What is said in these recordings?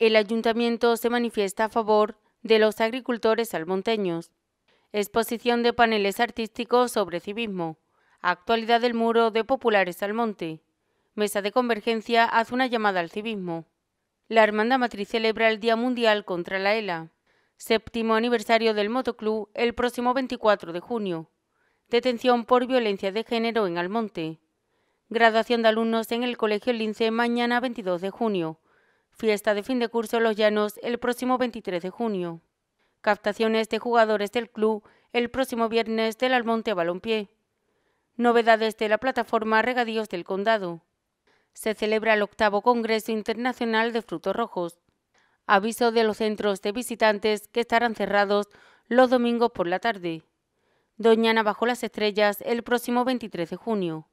el ayuntamiento se manifiesta a favor de los agricultores salmonteños. Exposición de paneles artísticos sobre civismo. Actualidad del muro de Populares Almonte. Mesa de Convergencia hace una llamada al civismo. La Hermandad Matriz celebra el Día Mundial contra la ELA. Séptimo aniversario del motoclub el próximo 24 de junio. Detención por violencia de género en Almonte. Graduación de alumnos en el Colegio Lince mañana 22 de junio. Fiesta de fin de curso Los Llanos el próximo 23 de junio. Captaciones de jugadores del club el próximo viernes del Almonte Balompié. Novedades de la plataforma Regadíos del Condado. Se celebra el octavo Congreso Internacional de Frutos Rojos. Aviso de los centros de visitantes que estarán cerrados los domingos por la tarde. Doñana bajo las estrellas el próximo 23 de junio.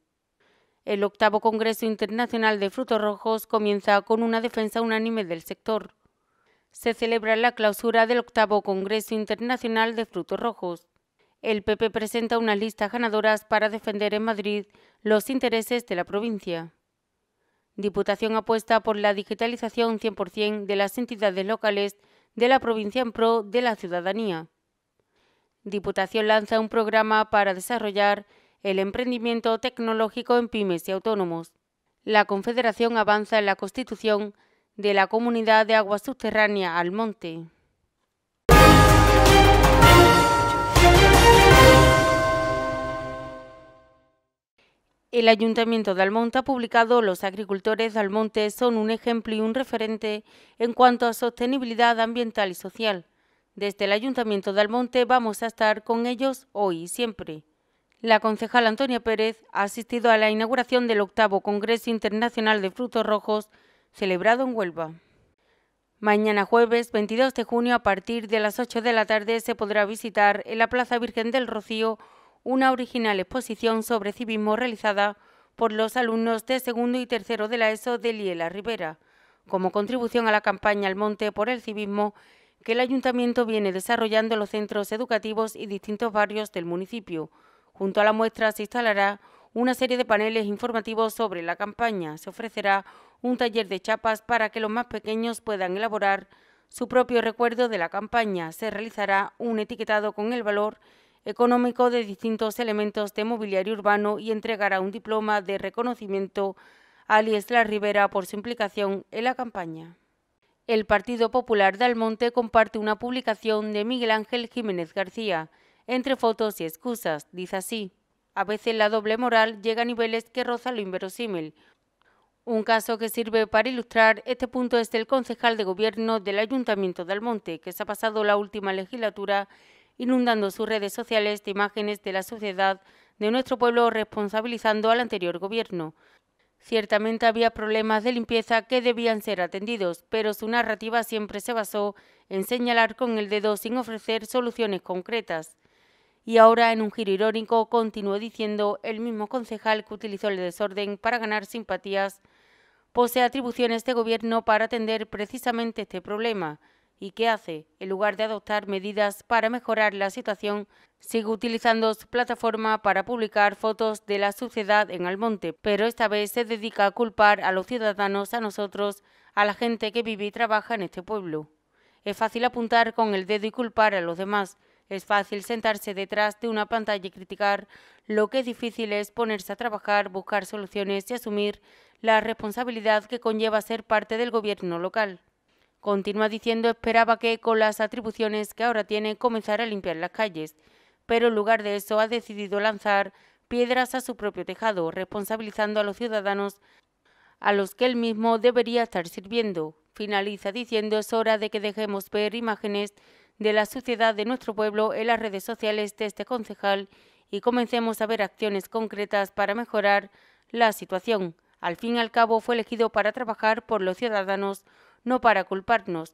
El octavo Congreso Internacional de Frutos Rojos comienza con una defensa unánime del sector. Se celebra la clausura del octavo Congreso Internacional de Frutos Rojos. El PP presenta unas listas ganadoras para defender en Madrid los intereses de la provincia. Diputación apuesta por la digitalización 100% de las entidades locales de la provincia en pro de la ciudadanía. Diputación lanza un programa para desarrollar el emprendimiento tecnológico en pymes y autónomos. La Confederación avanza en la constitución de la Comunidad de Agua Subterránea Almonte. El Ayuntamiento de Almonte ha publicado Los agricultores de Almonte son un ejemplo y un referente en cuanto a sostenibilidad ambiental y social. Desde el Ayuntamiento de Almonte vamos a estar con ellos hoy y siempre. La concejal Antonia Pérez ha asistido a la inauguración del octavo Congreso Internacional de Frutos Rojos celebrado en Huelva. Mañana jueves 22 de junio a partir de las 8 de la tarde se podrá visitar en la Plaza Virgen del Rocío una original exposición sobre civismo realizada por los alumnos de segundo y tercero de la ESO de Liela Rivera, como contribución a la campaña Al Monte por el Civismo que el ayuntamiento viene desarrollando en los centros educativos y distintos barrios del municipio Junto a la muestra se instalará una serie de paneles informativos sobre la campaña. Se ofrecerá un taller de chapas para que los más pequeños puedan elaborar su propio recuerdo de la campaña. Se realizará un etiquetado con el valor económico de distintos elementos de mobiliario urbano y entregará un diploma de reconocimiento a Liesla Rivera por su implicación en la campaña. El Partido Popular de Almonte comparte una publicación de Miguel Ángel Jiménez García entre fotos y excusas. Dice así, a veces la doble moral llega a niveles que rozan lo inverosímil. Un caso que sirve para ilustrar este punto es el concejal de gobierno del Ayuntamiento de Almonte, que se ha pasado la última legislatura inundando sus redes sociales de imágenes de la sociedad de nuestro pueblo responsabilizando al anterior gobierno. Ciertamente había problemas de limpieza que debían ser atendidos, pero su narrativa siempre se basó en señalar con el dedo sin ofrecer soluciones concretas. Y ahora, en un giro irónico, continuó diciendo el mismo concejal que utilizó el desorden para ganar simpatías, posee atribuciones de gobierno para atender precisamente este problema. ¿Y qué hace? En lugar de adoptar medidas para mejorar la situación, sigue utilizando su plataforma para publicar fotos de la suciedad en Almonte, pero esta vez se dedica a culpar a los ciudadanos, a nosotros, a la gente que vive y trabaja en este pueblo. Es fácil apuntar con el dedo y culpar a los demás, es fácil sentarse detrás de una pantalla y criticar, lo que es difícil es ponerse a trabajar, buscar soluciones y asumir la responsabilidad que conlleva ser parte del gobierno local. Continúa diciendo esperaba que con las atribuciones que ahora tiene comenzara a limpiar las calles, pero en lugar de eso ha decidido lanzar piedras a su propio tejado, responsabilizando a los ciudadanos a los que él mismo debería estar sirviendo. Finaliza diciendo es hora de que dejemos ver imágenes de la suciedad de nuestro pueblo en las redes sociales de este concejal y comencemos a ver acciones concretas para mejorar la situación. Al fin y al cabo fue elegido para trabajar por los ciudadanos, no para culparnos.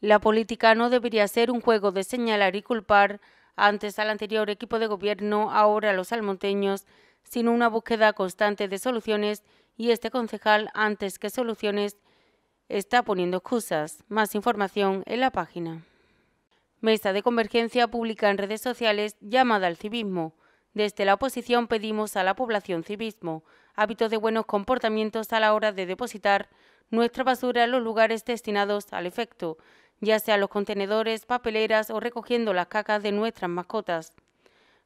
La política no debería ser un juego de señalar y culpar antes al anterior equipo de gobierno, ahora a los almonteños, sino una búsqueda constante de soluciones y este concejal, antes que soluciones, está poniendo excusas. Más información en la página. Mesa de Convergencia pública en redes sociales llamada al civismo. Desde la oposición pedimos a la población civismo, hábitos de buenos comportamientos a la hora de depositar nuestra basura en los lugares destinados al efecto, ya sea los contenedores, papeleras o recogiendo las cacas de nuestras mascotas.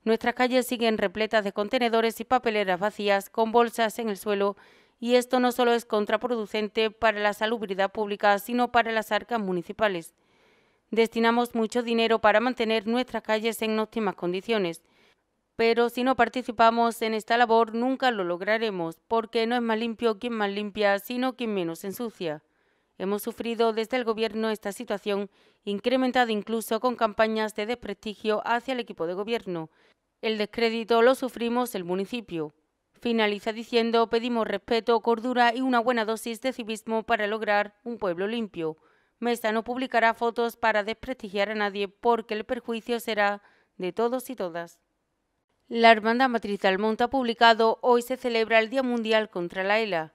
Nuestras calles siguen repletas de contenedores y papeleras vacías con bolsas en el suelo y esto no solo es contraproducente para la salubridad pública, sino para las arcas municipales. Destinamos mucho dinero para mantener nuestras calles en óptimas condiciones. Pero si no participamos en esta labor nunca lo lograremos, porque no es más limpio quien más limpia, sino quien menos ensucia. Hemos sufrido desde el Gobierno esta situación, incrementada incluso con campañas de desprestigio hacia el equipo de Gobierno. El descrédito lo sufrimos el municipio. Finaliza diciendo, pedimos respeto, cordura y una buena dosis de civismo para lograr un pueblo limpio. Mesa no publicará fotos para desprestigiar a nadie porque el perjuicio será de todos y todas. La Hermandad Matriz de Almonte ha publicado Hoy se celebra el Día Mundial contra la ELA,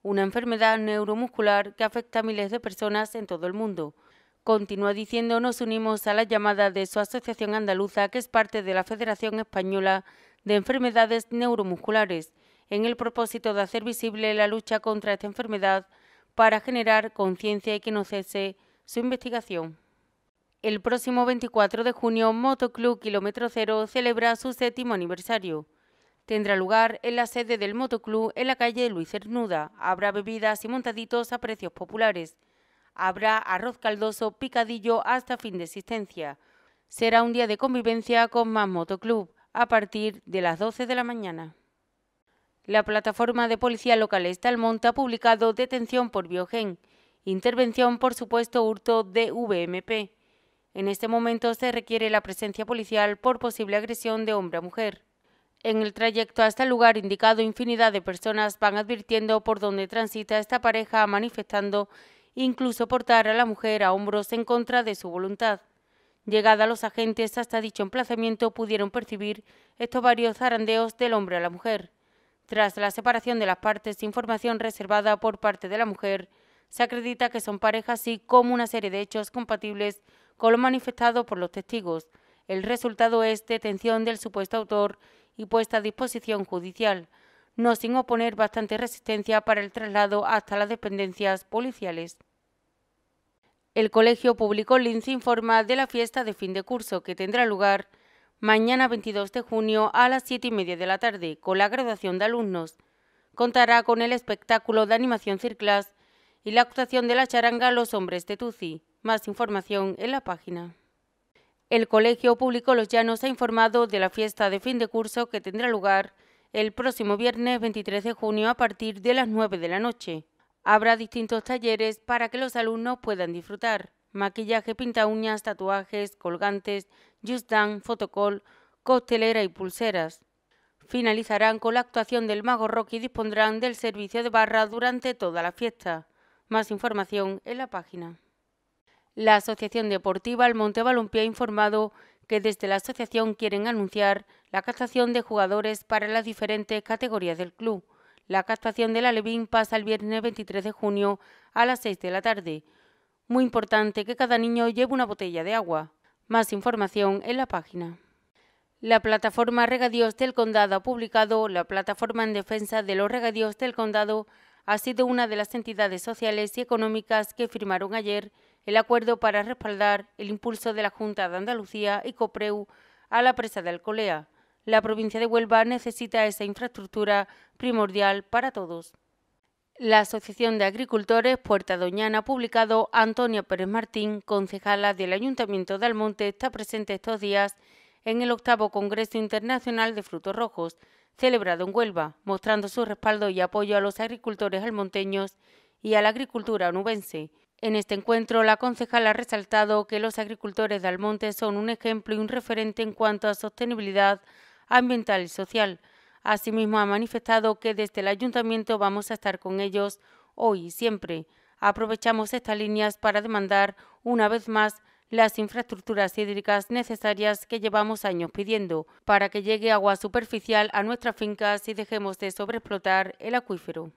una enfermedad neuromuscular que afecta a miles de personas en todo el mundo. Continúa diciendo, nos unimos a la llamada de su asociación andaluza, que es parte de la Federación Española de Enfermedades Neuromusculares, en el propósito de hacer visible la lucha contra esta enfermedad para generar conciencia y que no cese su investigación. El próximo 24 de junio, Motoclub Kilómetro Cero celebra su séptimo aniversario. Tendrá lugar en la sede del Motoclub en la calle Luis Cernuda. Habrá bebidas y montaditos a precios populares. Habrá arroz caldoso, picadillo hasta fin de existencia. Será un día de convivencia con más Motoclub a partir de las 12 de la mañana. La plataforma de policía local Estalmonte ha publicado detención por Biogen, intervención por supuesto hurto de VMP. En este momento se requiere la presencia policial por posible agresión de hombre a mujer. En el trayecto hasta el lugar indicado, infinidad de personas van advirtiendo por donde transita esta pareja, manifestando incluso portar a la mujer a hombros en contra de su voluntad. Llegada los agentes hasta dicho emplazamiento, pudieron percibir estos varios zarandeos del hombre a la mujer. Tras la separación de las partes, información reservada por parte de la mujer, se acredita que son parejas así como una serie de hechos compatibles con lo manifestado por los testigos. El resultado es detención del supuesto autor y puesta a disposición judicial, no sin oponer bastante resistencia para el traslado hasta las dependencias policiales. El colegio público Lince informa de la fiesta de fin de curso que tendrá lugar mañana 22 de junio a las 7 y media de la tarde, con la graduación de alumnos. Contará con el espectáculo de animación Circlas y la actuación de la charanga Los Hombres de Tuci. Más información en la página. El Colegio Público Los Llanos ha informado de la fiesta de fin de curso que tendrá lugar el próximo viernes 23 de junio a partir de las 9 de la noche. Habrá distintos talleres para que los alumnos puedan disfrutar maquillaje, pinta uñas, tatuajes, colgantes, just dance, fotocall, y pulseras. Finalizarán con la actuación del mago rock y dispondrán del servicio de barra durante toda la fiesta. Más información en la página. La Asociación Deportiva Monte Balompié ha informado que desde la asociación quieren anunciar la captación de jugadores para las diferentes categorías del club. La captación la Alevín pasa el viernes 23 de junio a las 6 de la tarde. Muy importante que cada niño lleve una botella de agua. Más información en la página. La plataforma Regadíos del Condado ha publicado la plataforma en defensa de los regadíos del condado ha sido una de las entidades sociales y económicas que firmaron ayer el acuerdo para respaldar el impulso de la Junta de Andalucía y COPREU a la presa de Alcolea. La provincia de Huelva necesita esa infraestructura primordial para todos. La Asociación de Agricultores Puerta Doñana ha publicado Antonia Pérez Martín, concejala del Ayuntamiento de Almonte, está presente estos días en el octavo Congreso Internacional de Frutos Rojos, celebrado en Huelva, mostrando su respaldo y apoyo a los agricultores almonteños y a la agricultura onubense. En este encuentro, la concejala ha resaltado que los agricultores de Almonte son un ejemplo y un referente en cuanto a sostenibilidad ambiental y social, Asimismo, ha manifestado que desde el ayuntamiento vamos a estar con ellos hoy y siempre. Aprovechamos estas líneas para demandar una vez más las infraestructuras hídricas necesarias que llevamos años pidiendo para que llegue agua superficial a nuestras fincas y dejemos de sobreexplotar el acuífero.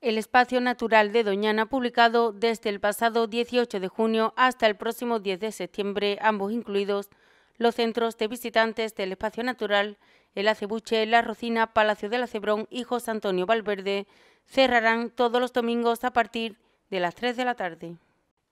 El espacio natural de Doñana, publicado desde el pasado 18 de junio hasta el próximo 10 de septiembre, ambos incluidos, los centros de visitantes del espacio natural, el Acebuche, la Rocina, Palacio del Acebrón y José Antonio Valverde, cerrarán todos los domingos a partir de las 3 de la tarde.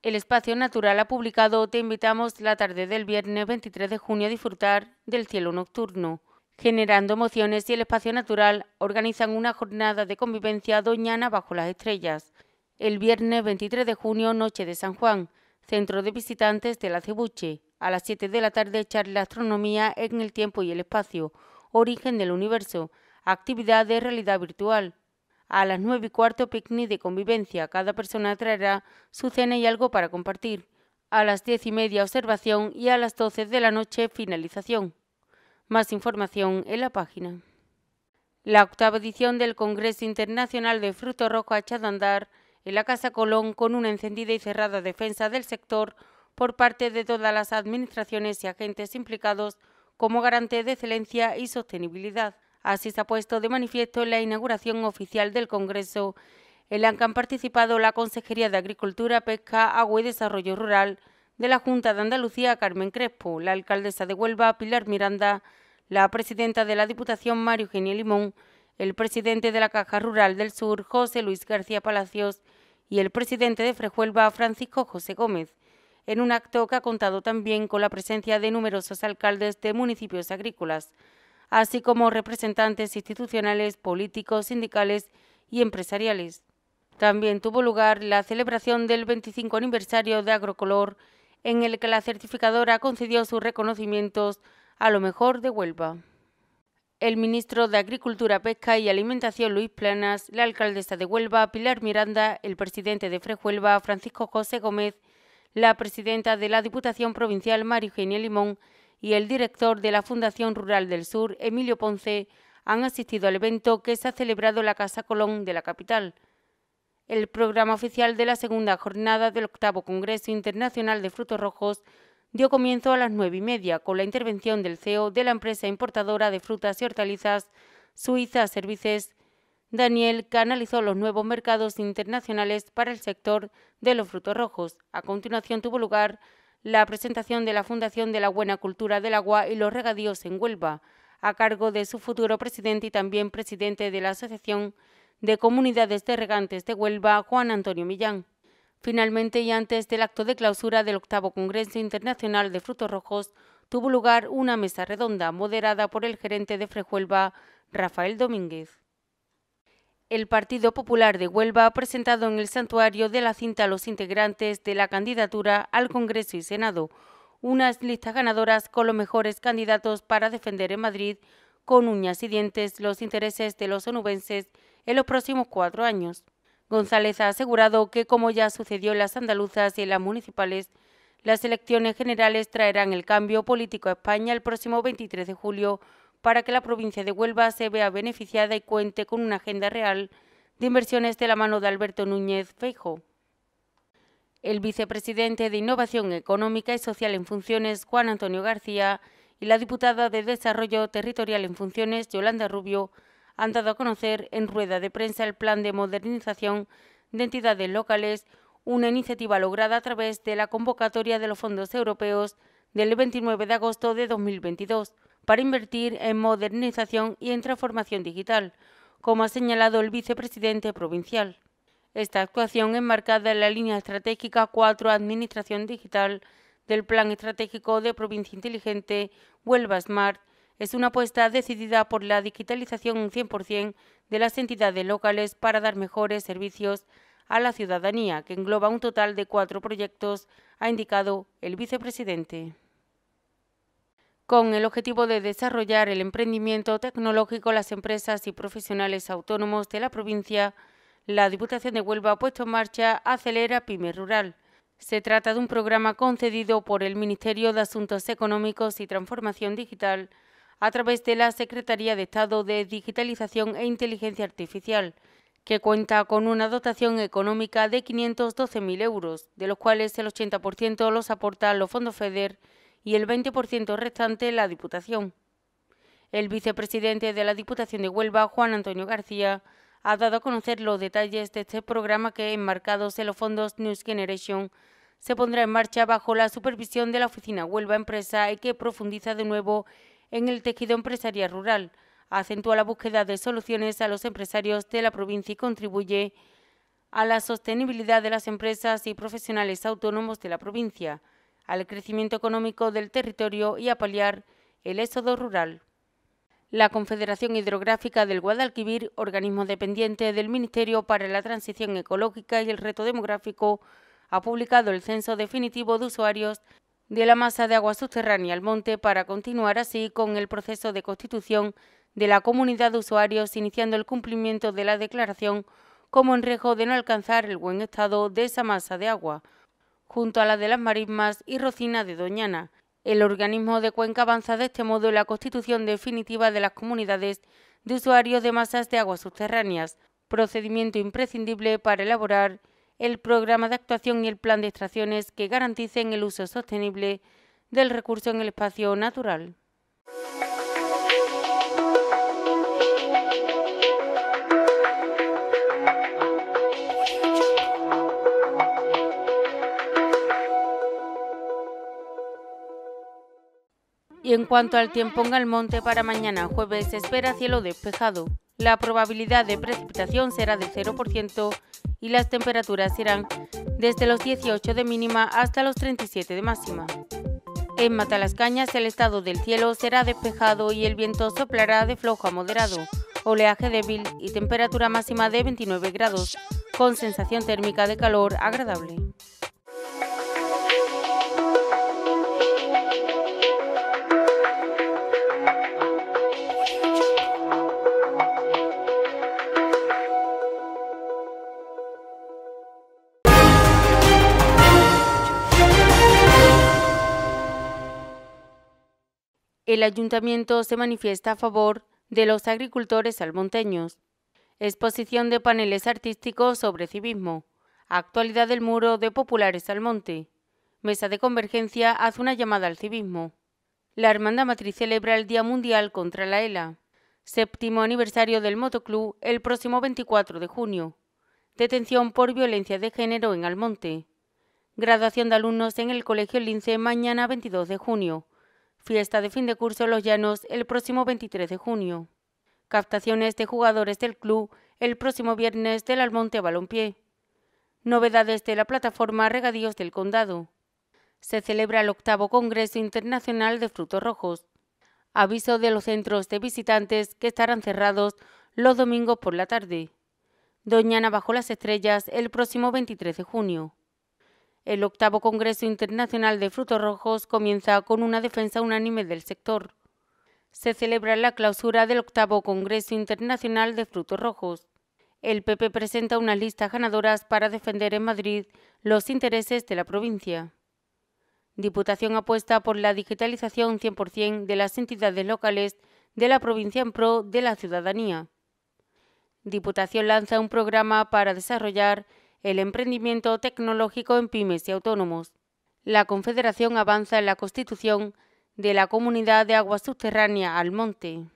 El Espacio Natural ha publicado Te invitamos la tarde del viernes 23 de junio a disfrutar del cielo nocturno. Generando emociones y el Espacio Natural organizan una jornada de convivencia doñana bajo las estrellas. El viernes 23 de junio, Noche de San Juan, Centro de Visitantes del Acebuche. A las 7 de la tarde, charla Astronomía en el tiempo y el espacio, origen del universo, actividad de realidad virtual. A las 9 y cuarto, picnic de convivencia. Cada persona traerá su cena y algo para compartir. A las 10 y media, observación y a las 12 de la noche, finalización. Más información en la página. La octava edición del Congreso Internacional de Fruto Rojo ha echado a andar en la Casa Colón con una encendida y cerrada defensa del sector por parte de todas las administraciones y agentes implicados como garante de excelencia y sostenibilidad. Así se ha puesto de manifiesto en la inauguración oficial del Congreso, en la que han participado la Consejería de Agricultura, Pesca, Agua y Desarrollo Rural de la Junta de Andalucía, Carmen Crespo, la alcaldesa de Huelva, Pilar Miranda, la presidenta de la Diputación, Mario Eugenia Limón, el presidente de la Caja Rural del Sur, José Luis García Palacios, y el presidente de Frejuelva, Francisco José Gómez en un acto que ha contado también con la presencia de numerosos alcaldes de municipios agrícolas, así como representantes institucionales, políticos, sindicales y empresariales. También tuvo lugar la celebración del 25 aniversario de Agrocolor, en el que la certificadora concedió sus reconocimientos a lo mejor de Huelva. El ministro de Agricultura, Pesca y Alimentación, Luis Planas, la alcaldesa de Huelva, Pilar Miranda, el presidente de Frejuelva, Francisco José Gómez, la presidenta de la Diputación Provincial, María Eugenia Limón, y el director de la Fundación Rural del Sur, Emilio Ponce, han asistido al evento que se ha celebrado en la Casa Colón de la capital. El programa oficial de la segunda jornada del octavo Congreso Internacional de Frutos Rojos dio comienzo a las nueve y media con la intervención del CEO de la empresa importadora de frutas y hortalizas Suiza Services, Daniel canalizó los nuevos mercados internacionales para el sector de los frutos rojos. A continuación tuvo lugar la presentación de la Fundación de la Buena Cultura del Agua y los Regadíos en Huelva, a cargo de su futuro presidente y también presidente de la Asociación de Comunidades de Regantes de Huelva, Juan Antonio Millán. Finalmente, y antes del acto de clausura del octavo Congreso Internacional de Frutos Rojos, tuvo lugar una mesa redonda moderada por el gerente de Frejuelva, Rafael Domínguez. El Partido Popular de Huelva ha presentado en el santuario de la cinta a los integrantes de la candidatura al Congreso y Senado, unas listas ganadoras con los mejores candidatos para defender en Madrid con uñas y dientes los intereses de los onubenses en los próximos cuatro años. González ha asegurado que, como ya sucedió en las andaluzas y en las municipales, las elecciones generales traerán el cambio político a España el próximo 23 de julio para que la provincia de Huelva se vea beneficiada y cuente con una agenda real de inversiones de la mano de Alberto Núñez Feijo. El vicepresidente de Innovación Económica y Social en funciones, Juan Antonio García, y la diputada de Desarrollo Territorial en funciones, Yolanda Rubio, han dado a conocer en rueda de prensa el plan de modernización de entidades locales, una iniciativa lograda a través de la convocatoria de los fondos europeos del 29 de agosto de 2022 para invertir en modernización y en transformación digital, como ha señalado el vicepresidente provincial. Esta actuación enmarcada en la línea estratégica 4 Administración Digital del Plan Estratégico de Provincia Inteligente Huelva Smart es una apuesta decidida por la digitalización 100% de las entidades locales para dar mejores servicios a la ciudadanía, que engloba un total de cuatro proyectos, ha indicado el vicepresidente con el objetivo de desarrollar el emprendimiento tecnológico, las empresas y profesionales autónomos de la provincia, la Diputación de Huelva ha puesto en marcha Acelera Pyme Rural. Se trata de un programa concedido por el Ministerio de Asuntos Económicos y Transformación Digital a través de la Secretaría de Estado de Digitalización e Inteligencia Artificial, que cuenta con una dotación económica de 512.000 euros, de los cuales el 80% los aporta los fondos FEDER y el 20% restante la Diputación. El vicepresidente de la Diputación de Huelva, Juan Antonio García, ha dado a conocer los detalles de este programa que, enmarcados en los fondos News Generation, se pondrá en marcha bajo la supervisión de la Oficina Huelva Empresa y que profundiza de nuevo en el tejido empresarial rural, acentúa la búsqueda de soluciones a los empresarios de la provincia y contribuye a la sostenibilidad de las empresas y profesionales autónomos de la provincia al crecimiento económico del territorio y a paliar el éxodo rural. La Confederación Hidrográfica del Guadalquivir, organismo dependiente del Ministerio para la Transición Ecológica y el Reto Demográfico, ha publicado el censo definitivo de usuarios de la masa de agua subterránea al monte para continuar así con el proceso de constitución de la comunidad de usuarios, iniciando el cumplimiento de la declaración como en riesgo de no alcanzar el buen estado de esa masa de agua junto a la de las Marismas y Rocina de Doñana. El organismo de Cuenca avanza de este modo en la constitución definitiva de las comunidades de usuarios de masas de aguas subterráneas, procedimiento imprescindible para elaborar el programa de actuación y el plan de extracciones que garanticen el uso sostenible del recurso en el espacio natural. Y en cuanto al tiempo en el monte para mañana jueves, se espera cielo despejado. La probabilidad de precipitación será del 0% y las temperaturas serán desde los 18 de mínima hasta los 37 de máxima. En Matalascañas el estado del cielo será despejado y el viento soplará de flojo a moderado, oleaje débil y temperatura máxima de 29 grados, con sensación térmica de calor agradable. el ayuntamiento se manifiesta a favor de los agricultores salmonteños. Exposición de paneles artísticos sobre civismo. Actualidad del muro de Populares Salmonte. Mesa de Convergencia hace una llamada al civismo. La Hermandad Matriz celebra el Día Mundial contra la ELA. Séptimo aniversario del motoclub el próximo 24 de junio. Detención por violencia de género en Almonte. Graduación de alumnos en el Colegio Lince mañana 22 de junio. Fiesta de fin de curso Los Llanos el próximo 23 de junio. Captaciones de jugadores del club el próximo viernes del Almonte Balompié. Novedades de la plataforma Regadíos del Condado. Se celebra el octavo Congreso Internacional de Frutos Rojos. Aviso de los centros de visitantes que estarán cerrados los domingos por la tarde. Doñana bajo las estrellas el próximo 23 de junio. El octavo Congreso Internacional de Frutos Rojos comienza con una defensa unánime del sector. Se celebra la clausura del octavo Congreso Internacional de Frutos Rojos. El PP presenta unas listas ganadoras para defender en Madrid los intereses de la provincia. Diputación apuesta por la digitalización 100% de las entidades locales de la provincia en pro de la ciudadanía. Diputación lanza un programa para desarrollar el emprendimiento tecnológico en pymes y autónomos. La Confederación avanza en la constitución de la Comunidad de Agua Subterránea Almonte.